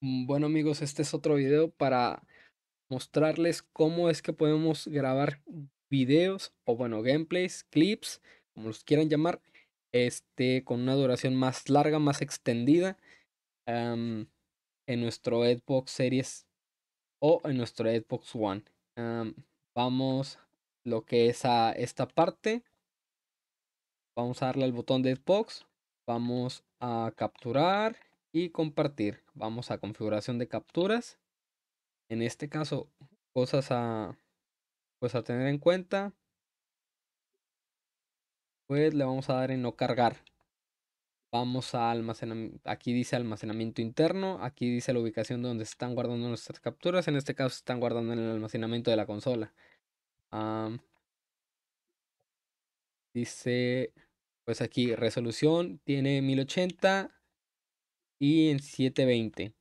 Bueno amigos, este es otro video para mostrarles cómo es que podemos grabar videos o bueno, gameplays, clips, como los quieran llamar, este, con una duración más larga, más extendida en nuestro Xbox Series o en nuestro Xbox One. vamos lo que es a esta parte. Vamos a darle al botón de Xbox. Vamos a capturar y compartir. Vamos a configuración de capturas. En este caso, cosas a, pues a tener en cuenta. Pues le vamos a dar en no cargar. Vamos a almacenamiento. Aquí dice almacenamiento interno. Aquí dice la ubicación donde están guardando nuestras capturas. En este caso están guardando en el almacenamiento de la consola. dice pues aquí resolución tiene 1080 y en 720.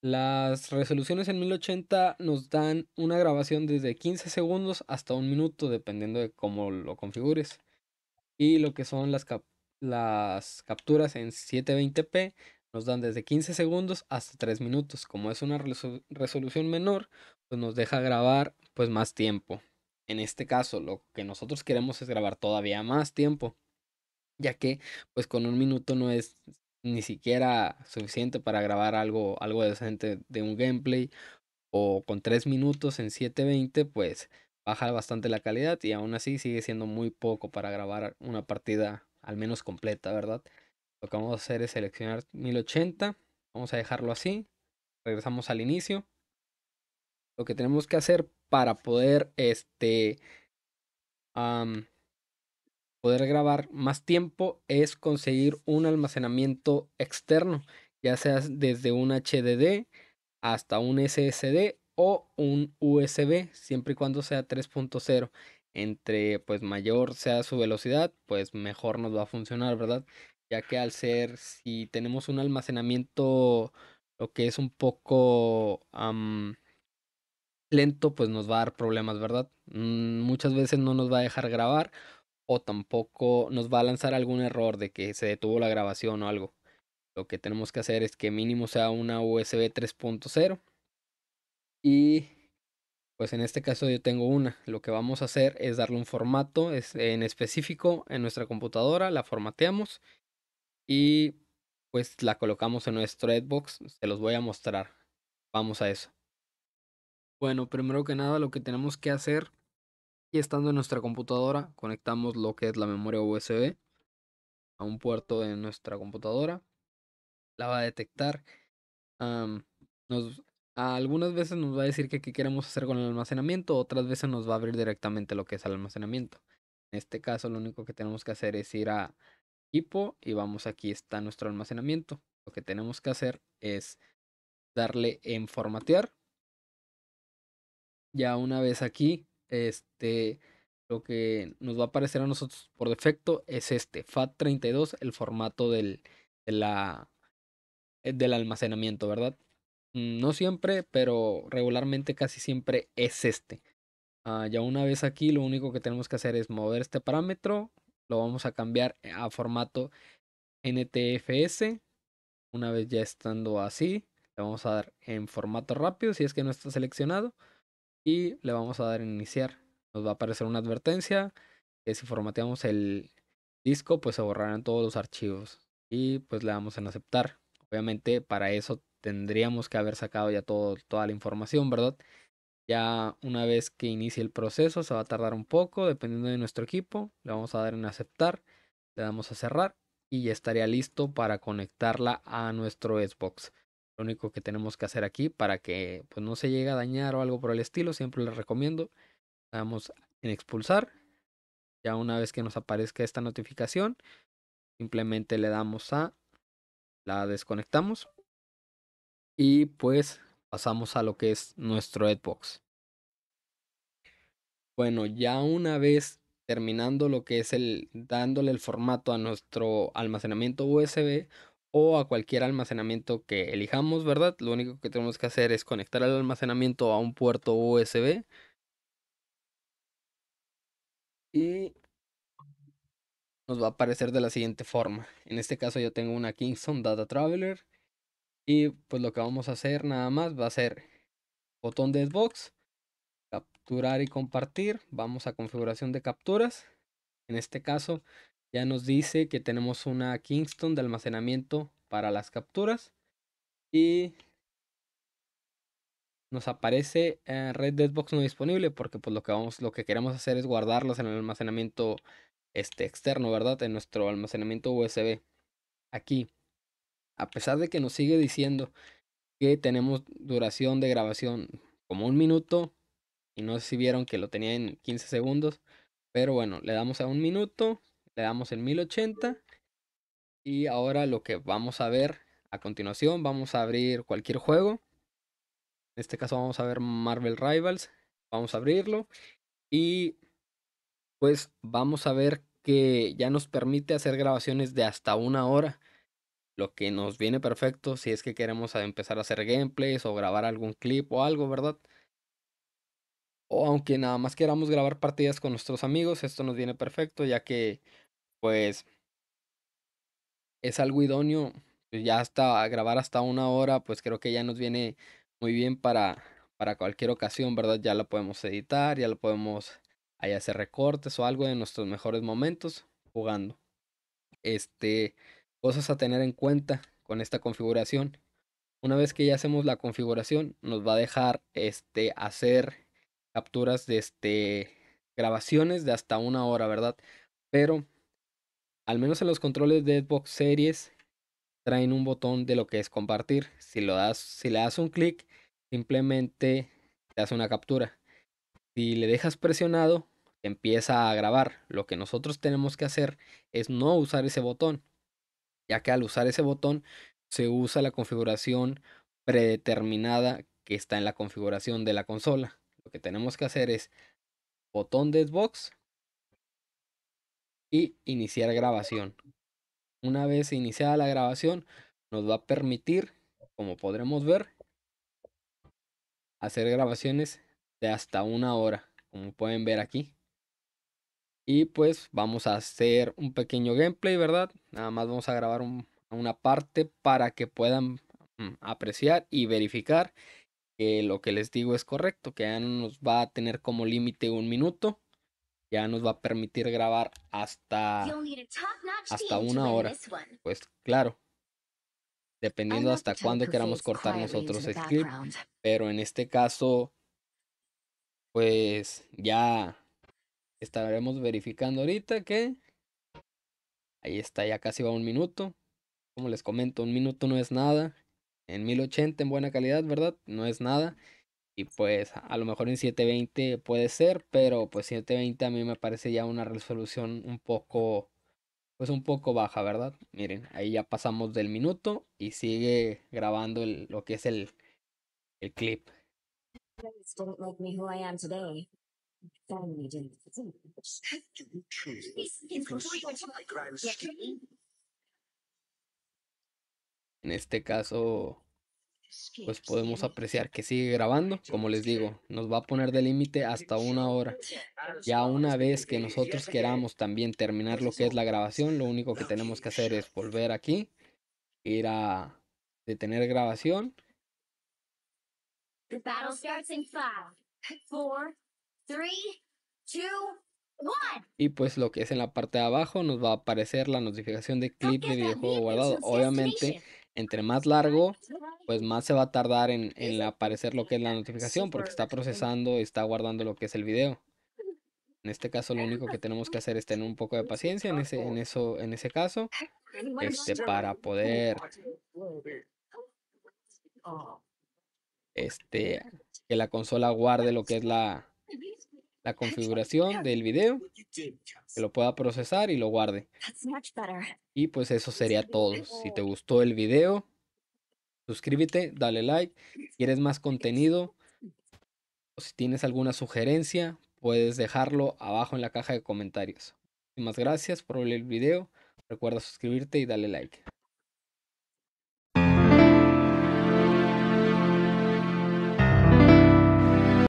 Las resoluciones en 1080 nos dan una grabación desde 15 segundos hasta un minuto, dependiendo de cómo lo configures. Y lo que son las, las capturas en 720p nos dan desde 15 segundos hasta 3 minutos. Como es una resolución menor, pues nos deja grabar pues más tiempo. En este caso, lo que nosotros queremos es grabar todavía más tiempo ya que pues con un minuto no es ni siquiera suficiente para grabar algo, algo decente de un gameplay o con 3 minutos en 720 pues baja bastante la calidad y aún así sigue siendo muy poco para grabar una partida al menos completa, ¿verdad? Lo que vamos a hacer es seleccionar 1080, vamos a dejarlo así, regresamos al inicio. Lo que tenemos que hacer para poder este poder grabar más tiempo es conseguir un almacenamiento externo, ya sea desde un HDD hasta un SSD o un USB, siempre y cuando sea 3.0. Entre pues mayor sea su velocidad, pues mejor nos va a funcionar, ¿verdad? Ya que al ser, si tenemos un almacenamiento, lo que es un poco lento, pues nos va a dar problemas, ¿verdad? Mm, muchas veces no nos va a dejar grabar o tampoco nos va a lanzar algún error de que se detuvo la grabación o algo. Lo que tenemos que hacer es que mínimo sea una USB 3.0 y pues en este caso yo tengo una. Lo que vamos a hacer es darle un formato en específico en nuestra computadora, la formateamos y pues la colocamos en nuestro Xbox. Se los voy a mostrar. Vamos a eso. Bueno, primero que nada lo que tenemos que hacer y estando en nuestra computadora, conectamos lo que es la memoria USB a un puerto de nuestra computadora. La va a detectar. nos, algunas veces nos va a decir que qué queremos hacer con el almacenamiento, otras veces nos va a abrir directamente lo que es el almacenamiento. En este caso, lo único que tenemos que hacer es ir a equipo y vamos aquí está nuestro almacenamiento. Lo que tenemos que hacer es darle en formatear. Ya una vez aquí este, lo que nos va a aparecer a nosotros por defecto es este, FAT32, el formato del, de la, eh, del almacenamiento, ¿verdad? Mm, no siempre, pero regularmente casi siempre es este. Ah, ya una vez aquí, lo único que tenemos que hacer es mover este parámetro, lo vamos a cambiar a formato NTFS. Una vez ya estando así, le vamos a dar en formato rápido si es que no está seleccionado y le vamos a dar en iniciar. Nos va a aparecer una advertencia que si formateamos el disco pues se borrarán todos los archivos y pues le damos en aceptar. Obviamente para eso tendríamos que haber sacado ya toda la información, ¿verdad? Ya una vez que inicie el proceso se va a tardar un poco dependiendo de nuestro equipo. Le vamos a dar en aceptar, le damos a cerrar y ya estaría listo para conectarla a nuestro Xbox. Lo único que tenemos que hacer aquí para que pues, no se llegue a dañar o algo por el estilo, siempre les recomiendo. Damos en expulsar. Ya una vez que nos aparezca esta notificación, simplemente le damos a la desconectamos y pues pasamos a lo que es nuestro Edbox. Bueno, ya una vez terminando lo que es el dándole el formato a nuestro almacenamiento USB, o a cualquier almacenamiento que elijamos, ¿verdad? Lo único que tenemos que hacer es conectar el almacenamiento a un puerto USB. Y nos va a aparecer de la siguiente forma. En este caso yo tengo una Kingston Data Traveler. Y pues lo que vamos a hacer nada más va a ser botón de Xbox, capturar y compartir. Vamos a configuración de capturas. En este caso ya nos dice que tenemos una Kingston de almacenamiento para las capturas. Y nos aparece Red Dead Box no disponible porque pues lo que, vamos, lo que queremos hacer es guardarlos en el almacenamiento este, externo, ¿verdad? En nuestro almacenamiento USB. Aquí, a pesar de que nos sigue diciendo que tenemos duración de grabación como un minuto, y no sé si vieron que lo tenía en 15 segundos, pero bueno, le damos a un minuto, le damos en 1080 y ahora lo que vamos a ver a continuación, vamos a abrir cualquier juego. En este caso vamos a ver Marvel Rivals, vamos a abrirlo y pues vamos a ver que ya nos permite hacer grabaciones de hasta una hora, lo que nos viene perfecto si es que queremos empezar a hacer gameplays o grabar algún clip o algo, ¿verdad? O aunque nada más queramos grabar partidas con nuestros amigos, esto nos viene perfecto ya que pues es algo idóneo. Pues, ya hasta grabar hasta una hora, pues creo que ya nos viene muy bien para, para cualquier ocasión, ¿verdad? Ya la podemos editar, ya lo podemos hacer recortes o algo de nuestros mejores momentos jugando. Este, cosas a tener en cuenta con esta configuración. Una vez que ya hacemos la configuración, nos va a dejar este, hacer capturas de este, grabaciones de hasta una hora, ¿verdad? Pero al menos en los controles de Xbox Series, traen un botón de lo que es compartir. Si, lo das, si le das un clic, simplemente te hace una captura. Si le dejas presionado, empieza a grabar. Lo que nosotros tenemos que hacer es no usar ese botón, ya que al usar ese botón se usa la configuración predeterminada que está en la configuración de la consola. Lo que tenemos que hacer es botón de Xbox, y iniciar grabación. Una vez iniciada la grabación, nos va a permitir, como podremos ver, hacer grabaciones de hasta una hora, como pueden ver aquí. Y pues vamos a hacer un pequeño gameplay, ¿verdad? Nada más vamos a grabar una parte para que puedan mm, apreciar y verificar que lo que les digo es correcto, que ya no nos va a tener como límite un minuto ya nos va a permitir grabar hasta, hasta una hora. Pues claro, dependiendo hasta cuándo queramos cortar nosotros el clip. Pero en este caso, pues ya estaremos verificando ahorita que... Ahí está, ya casi va un minuto. Como les comento, un minuto no es nada. En 1080 en buena calidad, ¿verdad? No es nada. Y pues a lo mejor en 720 puede ser, pero pues 720 a mí me parece ya una resolución un poco, pues un poco baja, ¿verdad? Miren, ahí ya pasamos del minuto y sigue grabando lo que es el, el clip. En este caso, pues podemos apreciar que sigue grabando. Como les digo, nos va a poner de límite hasta una hora. Ah, ya una vez que nosotros queramos también terminar lo que es la grabación, lo único que tenemos que hacer es volver aquí, ir a detener grabación. Y pues lo que es en la parte de abajo nos va a aparecer la notificación de clip de videojuego guardado. Obviamente entre más largo, pues más se va a tardar en, aparecer lo que es la notificación porque está procesando, y está guardando lo que es el video. En este caso lo único que tenemos que hacer es tener un poco de paciencia en ese, en eso, en ese caso, este, para poder este, que la consola guarde lo que es la, configuración del video, que lo pueda procesar y lo guarde. Y pues eso sería todo. Si te gustó el video, suscríbete, dale like. Si quieres más contenido o si tienes alguna sugerencia, puedes dejarlo abajo en la caja de comentarios. y más gracias por el video. Recuerda suscribirte y dale like.